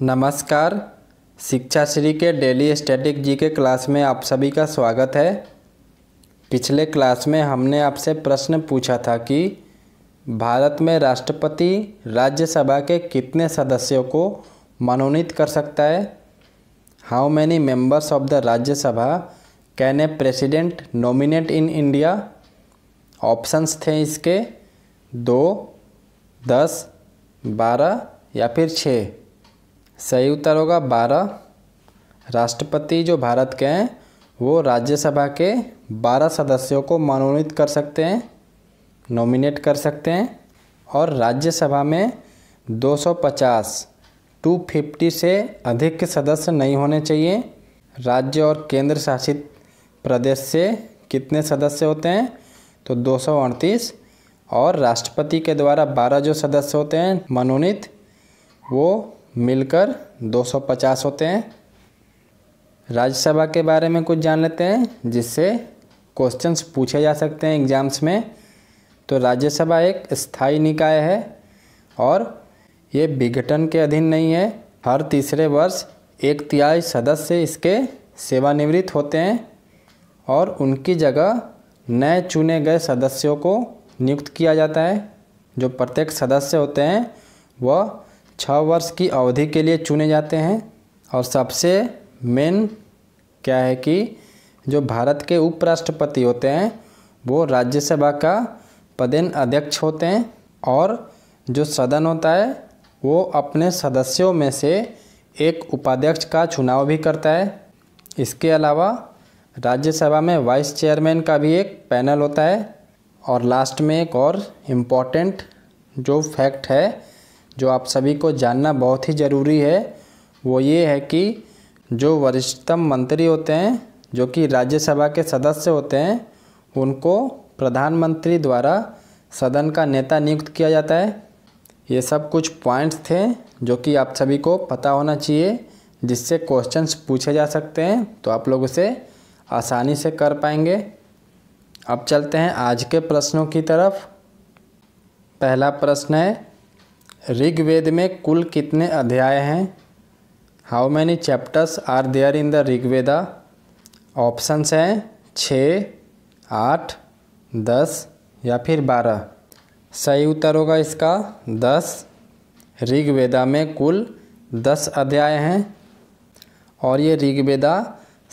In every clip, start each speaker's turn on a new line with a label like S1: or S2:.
S1: नमस्कार शिक्षा श्री के डेली स्टैटिक जी के क्लास में आप सभी का स्वागत है पिछले क्लास में हमने आपसे प्रश्न पूछा था कि भारत में राष्ट्रपति राज्यसभा के कितने सदस्यों को मनोनीत कर सकता है how many members of the Rajya Sabha can a president nominate in India options थे इसके दो दस बारह या फिर छः सही उत्तर होगा बारह राष्ट्रपति जो भारत के हैं वो राज्यसभा के बारह सदस्यों को मनोनीत कर सकते हैं नॉमिनेट कर सकते हैं और राज्यसभा में 250 250 से अधिक के सदस्य नहीं होने चाहिए राज्य और केंद्र शासित प्रदेश से कितने सदस्य होते हैं तो दो और राष्ट्रपति के द्वारा 12 जो सदस्य होते हैं मनोनीत वो मिलकर 250 होते हैं राज्यसभा के बारे में कुछ जान लेते हैं जिससे क्वेश्चंस पूछे जा सकते हैं एग्ज़ाम्स में तो राज्यसभा एक स्थायी निकाय है और ये विघटन के अधीन नहीं है हर तीसरे वर्ष एक तिहाई सदस्य इसके सेवानिवृत्त होते हैं और उनकी जगह नए चुने गए सदस्यों को नियुक्त किया जाता है जो प्रत्येक सदस्य होते हैं वह छः वर्ष की अवधि के लिए चुने जाते हैं और सबसे मेन क्या है कि जो भारत के उपराष्ट्रपति होते हैं वो राज्यसभा का पदेन अध्यक्ष होते हैं और जो सदन होता है वो अपने सदस्यों में से एक उपाध्यक्ष का चुनाव भी करता है इसके अलावा राज्यसभा में वाइस चेयरमैन का भी एक पैनल होता है और लास्ट में एक और इम्पॉर्टेंट जो फैक्ट है जो आप सभी को जानना बहुत ही ज़रूरी है वो ये है कि जो वरिष्ठतम मंत्री होते हैं जो कि राज्यसभा के सदस्य होते हैं उनको प्रधानमंत्री द्वारा सदन का नेता नियुक्त किया जाता है ये सब कुछ पॉइंट्स थे जो कि आप सभी को पता होना चाहिए जिससे क्वेश्चंस पूछे जा सकते हैं तो आप लोग उसे आसानी से कर पाएंगे अब चलते हैं आज के प्रश्नों की तरफ पहला प्रश्न है ऋग्वेद में कुल कितने अध्याय हैं how many chapters are there in the Rigveda options हैं छः आठ दस या फिर बारह सही उत्तर होगा इसका दस ऋग्वेदा में कुल दस अध्याय हैं और ये ऋग्वेदा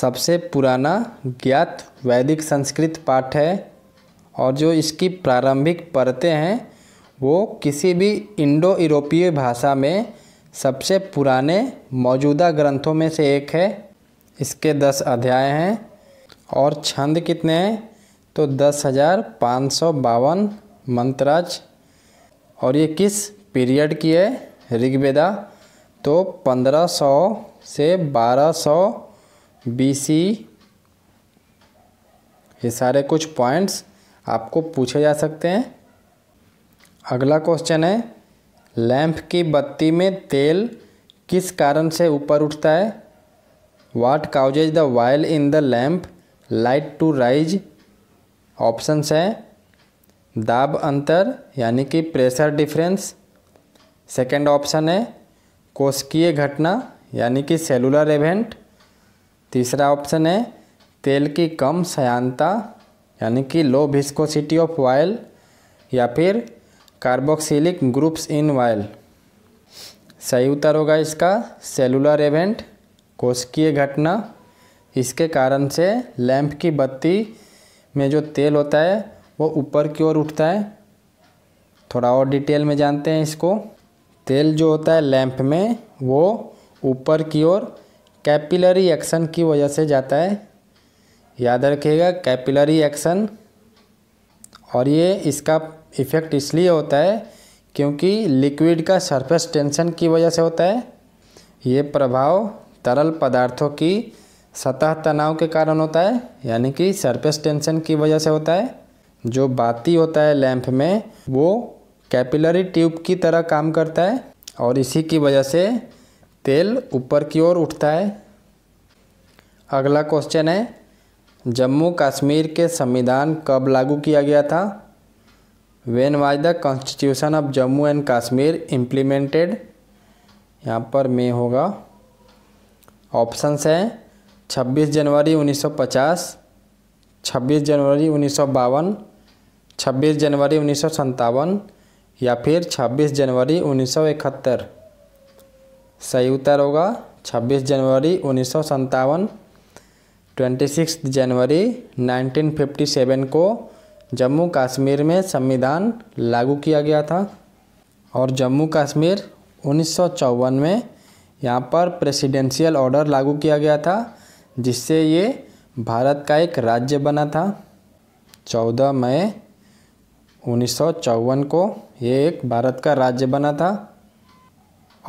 S1: सबसे पुराना ज्ञात वैदिक संस्कृत पाठ है और जो इसकी प्रारंभिक परतें हैं वो किसी भी इंडो यूरोपीय भाषा में सबसे पुराने मौजूदा ग्रंथों में से एक है इसके दस अध्याय हैं और छंद कितने हैं तो दस हज़ार पाँच सौ बावन मंत्राज और ये किस पीरियड की है ऋग्वेदा तो पंद्रह सौ से बारह बी बीसी ये सारे कुछ पॉइंट्स आपको पूछे जा सकते हैं अगला क्वेश्चन है लैंप की बत्ती में तेल किस कारण से ऊपर उठता है what causes the oil in the lamp light to rise options है दाब अंतर यानी कि प्रेशर डिफरेंस सेकंड ऑप्शन है कोशिकीय घटना यानी कि सेलुलर इवेंट तीसरा ऑप्शन है तेल की कम सयानता यानी कि लो विस्कोसिटी ऑफ वायल या फिर कार्बोक्सिलिक ग्रुप्स इन वायल सही उत्तर होगा इसका सेलुलर इवेंट कोशिकीय घटना इसके कारण से लैंप की बत्ती में जो तेल होता है वो ऊपर की ओर उठता है थोड़ा और डिटेल में जानते हैं इसको तेल जो होता है लैंप में वो ऊपर की ओर कैपिलरी एक्शन की वजह से जाता है याद रखिएगा कैपिलरी एक्शन और ये इसका इफ़ेक्ट इसलिए होता है क्योंकि लिक्विड का सरफेस टेंशन की वजह से होता है ये प्रभाव तरल पदार्थों की सतह तनाव के कारण होता है यानी कि सरफेस टेंशन की वजह से होता है जो बाती होता है लैंप में वो कैपिलरी ट्यूब की तरह काम करता है और इसी की वजह से तेल ऊपर की ओर उठता है अगला क्वेश्चन है जम्मू कश्मीर के संविधान कब लागू किया गया था when was the constitution of Jammu and Kashmir implemented यहाँ पर मे होगा ऑप्शंस हैं 26 जनवरी 1950 26 जनवरी उन्नीस 26 जनवरी उन्नीस या फिर 26 जनवरी उन्नीस सही उत्तर होगा 26 जनवरी उन्नीस 26 जनवरी 1957 को जम्मू कश्मीर में संविधान लागू किया गया था और जम्मू कश्मीर उन्नीस में यहाँ पर प्रेसिडेंशियल ऑर्डर लागू किया गया था जिससे ये भारत का एक राज्य बना था 14 मई उन्नीस को ये एक भारत का राज्य बना था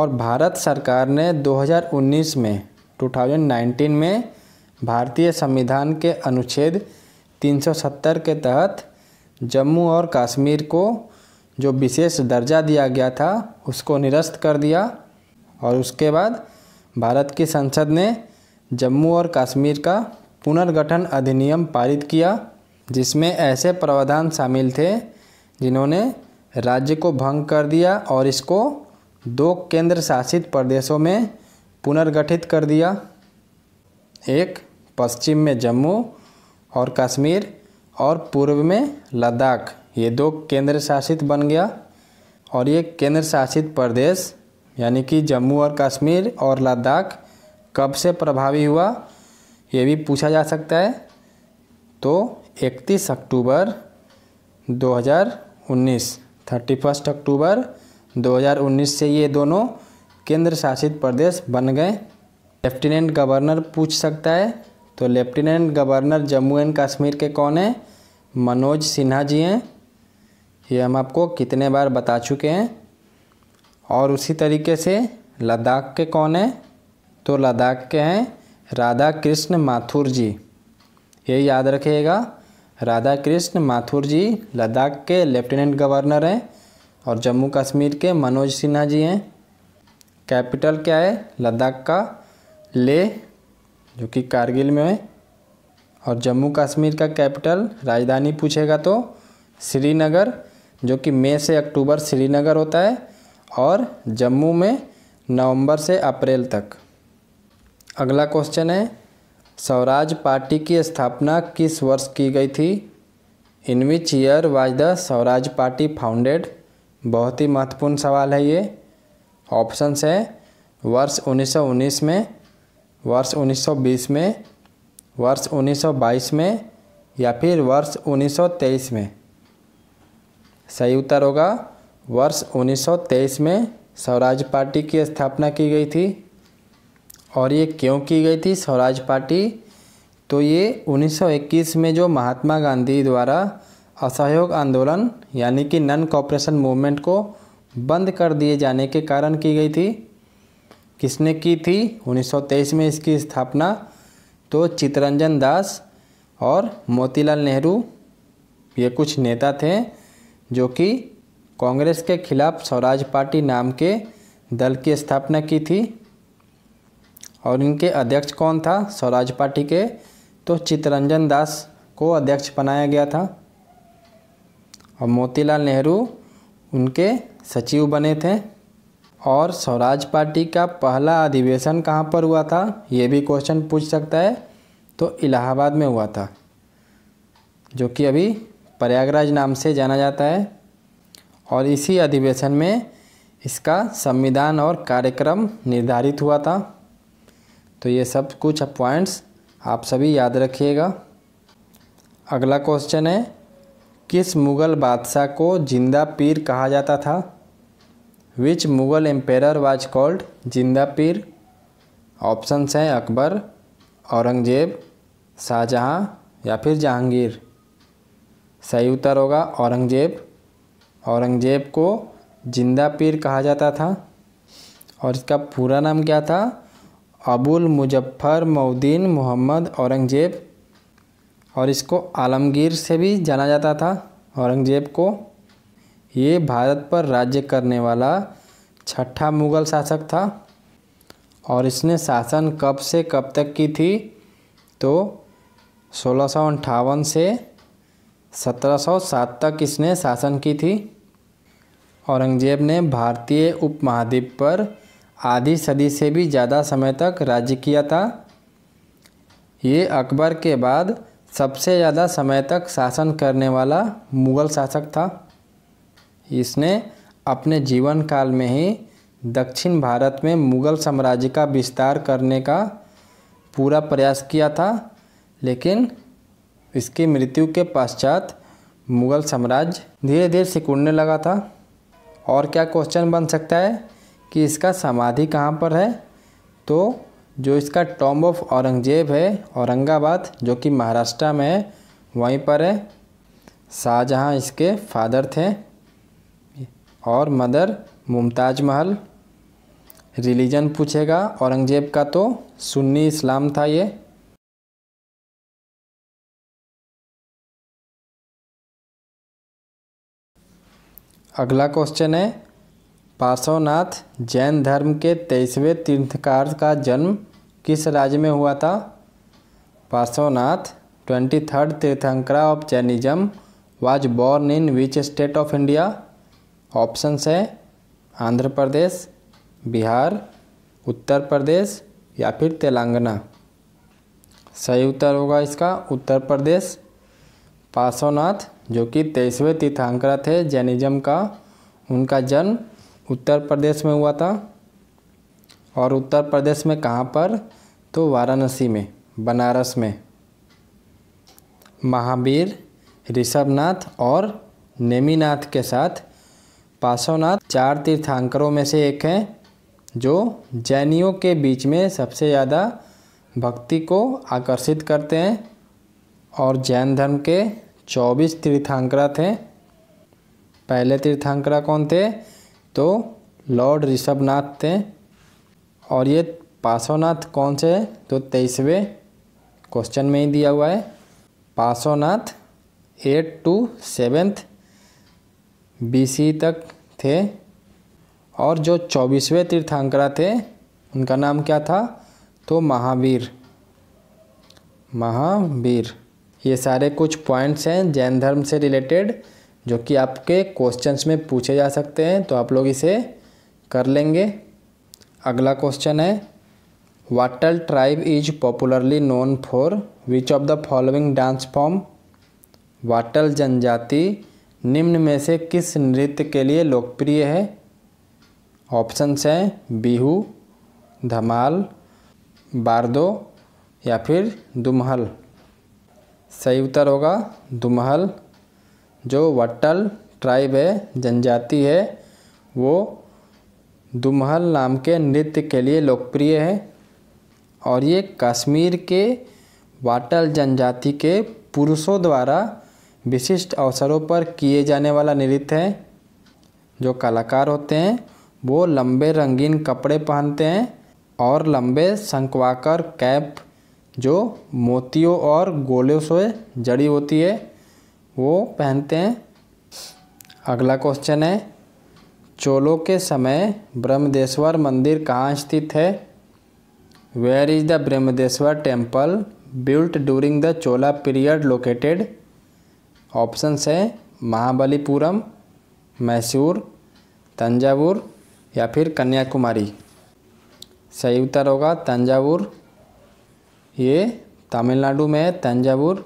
S1: और भारत सरकार ने 2019 में 2019 में भारतीय संविधान के अनुच्छेद 370 के तहत जम्मू और कश्मीर को जो विशेष दर्जा दिया गया था उसको निरस्त कर दिया और उसके बाद भारत की संसद ने जम्मू और कश्मीर का पुनर्गठन अधिनियम पारित किया जिसमें ऐसे प्रावधान शामिल थे जिन्होंने राज्य को भंग कर दिया और इसको दो केंद्र शासित प्रदेशों में पुनर्गठित कर दिया एक पश्चिम में जम्मू और कश्मीर और पूर्व में लद्दाख ये दो केंद्र शासित बन गया और ये केंद्र शासित प्रदेश यानी कि जम्मू और कश्मीर और लद्दाख कब से प्रभावी हुआ ये भी पूछा जा सकता है तो 31 अक्टूबर 2019 31 अक्टूबर 2019 से ये दोनों केंद्र शासित प्रदेश बन गए लेफ्टिनेंट गवर्नर पूछ सकता है तो lieutenant governor Jammu and Kashmir के कौन हैं मनोज सिन्हा जी हैं ये हम आपको कितने बार बता चुके हैं और उसी तरीके से लद्दाख के कौन हैं तो लद्दाख के हैं राधा कृष्ण माथुर जी ये याद रखिएगा राधा कृष्ण माथुर जी लद्दाख के लेफ्टिनेंट गवर्नर हैं और जम्मू कश्मीर के मनोज सिन्हा जी हैं कैपिटल क्या है लद्दाख का ले जो कि कारगिल में है और जम्मू कश्मीर का कैपिटल राजधानी पूछेगा तो श्रीनगर जो कि मई से अक्टूबर श्रीनगर होता है और जम्मू में नवंबर से अप्रैल तक अगला क्वेश्चन है स्वराज पार्टी की स्थापना किस वर्ष की गई थी in which year was the Swaraj Party founded बहुत ही महत्वपूर्ण सवाल है ये ऑप्शंस है वर्ष 1919 में वर्ष 1920 में वर्ष 1922 में या फिर वर्ष 1923 में सही उत्तर होगा वर्ष 1923 में स्वराज पार्टी की स्थापना की गई थी और ये क्यों की गई थी स्वराज पार्टी तो ये 1921 में जो महात्मा गांधी द्वारा असहयोग आंदोलन यानी कि नन कॉपरेशन मूवमेंट को बंद कर दिए जाने के कारण की गई थी किसने की थी 1923 में इसकी स्थापना तो चितरंजन दास और मोतीलाल नेहरू ये कुछ नेता थे जो कि कांग्रेस के खिलाफ स्वराज पार्टी नाम के दल की स्थापना की थी और इनके अध्यक्ष कौन था स्वराज पार्टी के तो चितरंजन दास को अध्यक्ष बनाया गया था और मोतीलाल नेहरू उनके सचिव बने थे और स्वराज पार्टी का पहला अधिवेशन कहाँ पर हुआ था ये भी क्वेश्चन पूछ सकता है तो इलाहाबाद में हुआ था जो कि अभी प्रयागराज नाम से जाना जाता है और इसी अधिवेशन में इसका संविधान और कार्यक्रम निर्धारित हुआ था तो ये सब कुछ पॉइंट्स आप सभी याद रखिएगा अगला क्वेश्चन है किस मुग़ल बादशाह को जिंदा पीर कहा जाता था which Mughal emperor was called Zinda Pir options हैं अकबर औरंगजेब शाहजहाँ या फिर जहांगीर सही उत्तर होगा औरंगजेब औरंगजेब को जिंदा पीर कहा जाता था और इसका पूरा नाम क्या था अबुल मुजफ्फ़र मऊद्दीन मोहम्मद औरंगजेब और इसको आलमगीर से भी जाना जाता था औरंगजेब को ये भारत पर राज्य करने वाला छठा मुग़ल शासक था और इसने शासन कब से कब तक की थी तो सोलह से सत्रह तक इसने शासन की थी औरंगजेब ने भारतीय उपमहाद्वीप पर आधी सदी से भी ज़्यादा समय तक राज्य किया था ये अकबर के बाद सबसे ज़्यादा समय तक शासन करने वाला मुग़ल शासक था इसने अपने जीवन काल में ही दक्षिण भारत में मुग़ल साम्राज्य का विस्तार करने का पूरा प्रयास किया था लेकिन इसकी मृत्यु के पश्चात मुग़ल साम्राज्य धीरे धीरे सिकुड़ने लगा था और क्या क्वेश्चन बन सकता है कि इसका समाधि कहाँ पर है तो जो इसका टॉम्ब ऑफ औरंगजेब है औरंगाबाद जो कि महाराष्ट्र में है वहीं पर है शाहजहाँ इसके फादर थे और मदर मुमताज़ महल रिलीजन पूछेगा औरंगज़ेब का तो सुन्नी इस्लाम था ये अगला क्वेश्चन है पार्श्वनाथ जैन धर्म के तेईसवें तीर्थकार का जन्म किस राज्य में हुआ था Parshvanath twenty third tirthankara of Jainism was born in which state of India options है आंध्र प्रदेश बिहार उत्तर प्रदेश या फिर तेलंगाना सही उत्तर होगा इसका उत्तर प्रदेश पार्श्वनाथ जो कि तेईसवें तीर्थांकरा थे जैनिज्म का उनका जन्म उत्तर प्रदेश में हुआ था और उत्तर प्रदेश में कहाँ पर तो वाराणसी में बनारस में महावीर ऋषभनाथ और नेमीनाथ के साथ पार्श्वनाथ चार तीर्थांकरों में से एक हैं जो जैनियों के बीच में सबसे ज़्यादा भक्ति को आकर्षित करते हैं और जैन धर्म के चौबीस तीर्थांकरा थे पहले तीर्थांकरा कौन थे तो लॉर्ड ऋषभनाथ थे और ये पार्श्वनाथ कौन से है तो तेईसवें क्वेश्चन में ही दिया हुआ है Parshvanath eight to seventh BC तक थे और जो चौबीसवें तीर्थांकरा थे उनका नाम क्या था तो महावीर महावीर ये सारे कुछ पॉइंट्स हैं जैन धर्म से रिलेटेड जो कि आपके क्वेश्चंस में पूछे जा सकते हैं तो आप लोग इसे कर लेंगे अगला क्वेश्चन है वाटल tribe is popularly known for which of the following dance form वाटल जनजाति निम्न में से किस नृत्य के लिए लोकप्रिय है ऑप्शंस हैं बिहू धमाल बारदो या फिर दुमहल सही उत्तर होगा दुमहल जो वट्टल ट्राइब है जनजाति है वो दुमहल नाम के नृत्य के लिए लोकप्रिय है और ये कश्मीर के वाटल जनजाति के पुरुषों द्वारा विशिष्ट अवसरों पर किए जाने वाला नृत्य है जो कलाकार होते हैं वो लंबे रंगीन कपड़े पहनते हैं और लंबे शंकवाकर कैप जो मोतियों और गोलों से जड़ी होती है वो पहनते हैं अगला क्वेश्चन है चोलों के समय ब्रह्मदेश्वर मंदिर कहाँ स्थित है where is the Brihadeeswara temple built during the Chola period located options है महाबलीपुरम मैसूर तंजावुर या फिर कन्याकुमारी सही उत्तर होगा तंजावुर ये तमिलनाडु में है तंजावुर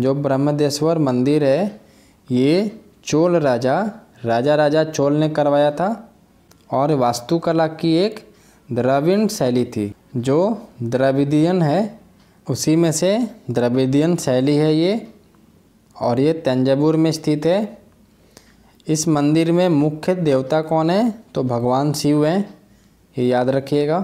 S1: जो ब्रह्मदेश्वर मंदिर है ये चोल राजा राजा राजा चोल ने करवाया था और वास्तुकला की एक द्रविण शैली थी जो द्रविदियन है उसी में से द्रविदियन शैली है ये और ये तंजावुर में स्थित है इस मंदिर में मुख्य देवता कौन है तो भगवान शिव हैं ये याद रखिएगा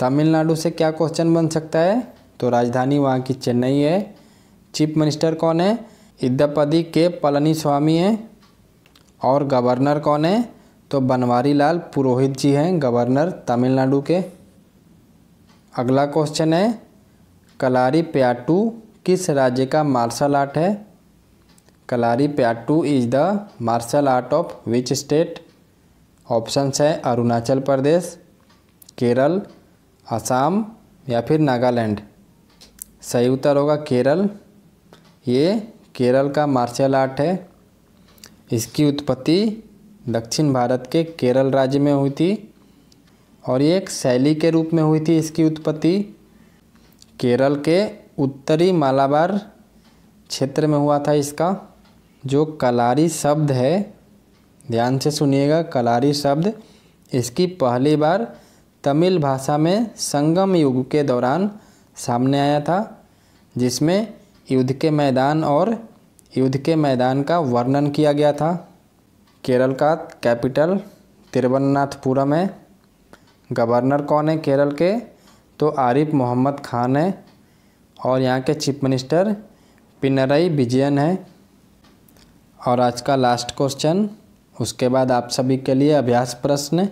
S1: तमिलनाडु से क्या क्वेश्चन बन सकता है तो राजधानी वहाँ की चेन्नई है चीफ मिनिस्टर कौन है इद्दापदी के पलनी स्वामी हैं और गवर्नर कौन है तो बनवारी लाल पुरोहित जी हैं गवर्नर तमिलनाडु के अगला क्वेश्चन है कलारी प्याटू किस राज्य का मार्शल आर्ट है Kalaripayattu is the martial art of which state options हैं अरुणाचल प्रदेश केरल असम या फिर नागालैंड सही उत्तर होगा केरल ये केरल का मार्शल आर्ट है इसकी उत्पत्ति दक्षिण भारत के केरल राज्य में हुई थी और ये एक शैली के रूप में हुई थी इसकी उत्पत्ति केरल के उत्तरी मालाबार क्षेत्र में हुआ था इसका जो कलारी शब्द है ध्यान से सुनिएगा कलारी शब्द इसकी पहली बार तमिल भाषा में संगम युग के दौरान सामने आया था जिसमें युद्ध के मैदान और युद्ध के मैदान का वर्णन किया गया था केरल का कैपिटल तिरुवन्नाथपुरम है गवर्नर कौन है केरल के तो आरिफ मोहम्मद खान है और यहाँ के चीफ मिनिस्टर पिनरई विजयन है और आज का लास्ट क्वेश्चन उसके बाद आप सभी के लिए अभ्यास प्रश्न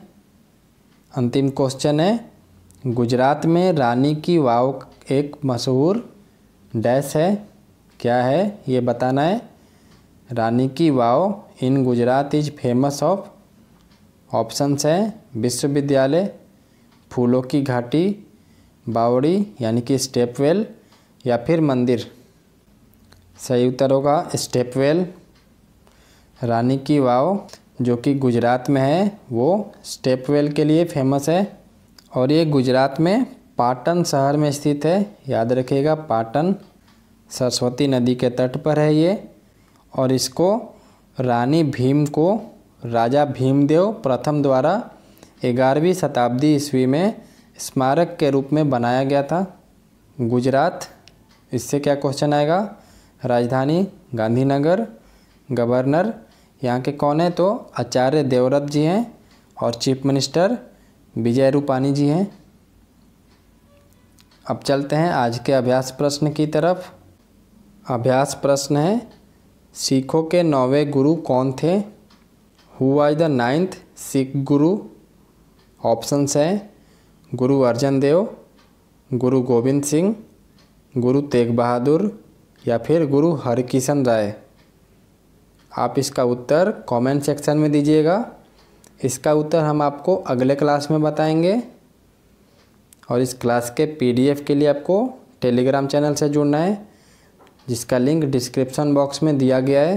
S1: अंतिम क्वेश्चन है गुजरात में रानी की वाव एक मशहूर डैश है क्या है ये बताना है Rani ki Vav in Gujarat is famous of options हैं विश्वविद्यालय फूलों की घाटी बावड़ी यानी कि स्टेपवेल या फिर मंदिर सही उत्तर होगा स्टेपवेल रानी की वाव जो कि गुजरात में है वो स्टेपवेल के लिए फेमस है और ये गुजरात में पाटन शहर में स्थित है याद रखिएगा पाटन सरस्वती नदी के तट पर है ये और इसको रानी भीम को राजा भीमदेव प्रथम द्वारा ग्यारहवीं शताब्दी ईस्वी में स्मारक के रूप में बनाया गया था गुजरात इससे क्या क्वेश्चन आएगा राजधानी गांधीनगर गवर्नर यहाँ के कौन है तो आचार्य देवव्रत जी हैं और चीफ मिनिस्टर विजय रूपानी जी हैं अब चलते हैं आज के अभ्यास प्रश्न की तरफ अभ्यास प्रश्न है सिखों के नौवे गुरु कौन थे हु आज द नाइन्थ सिख गुरु ऑप्शंस हैं गुरु अर्जन देव गुरु गोविंद सिंह गुरु तेग बहादुर या फिर गुरु हरकिशन राय आप इसका उत्तर कमेंट सेक्शन में दीजिएगा इसका उत्तर हम आपको अगले क्लास में बताएंगे और इस क्लास के पीडीएफ के लिए आपको टेलीग्राम चैनल से जुड़ना है जिसका लिंक डिस्क्रिप्शन बॉक्स में दिया गया है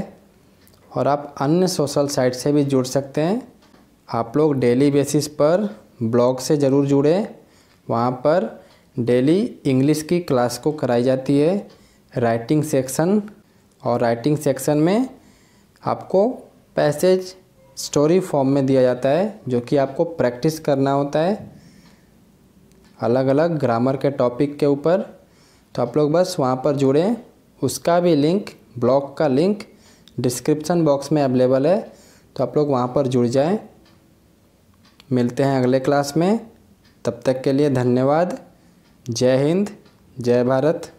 S1: और आप अन्य सोशल साइट से भी जुड़ सकते हैं आप लोग डेली बेसिस पर ब्लॉग से ज़रूर जुड़ें वहाँ पर डेली इंग्लिश की क्लास को कराई जाती है राइटिंग सेक्शन और राइटिंग सेक्शन में आपको पैसेज स्टोरी फॉर्म में दिया जाता है जो कि आपको प्रैक्टिस करना होता है अलग अलग ग्रामर के टॉपिक के ऊपर तो आप लोग बस वहाँ पर जुड़ें उसका भी लिंक ब्लॉग का लिंक डिस्क्रिप्शन बॉक्स में अवेलेबल है तो आप लोग वहाँ पर जुड़ जाएं मिलते हैं अगले क्लास में तब तक के लिए धन्यवाद जय हिंद जय भारत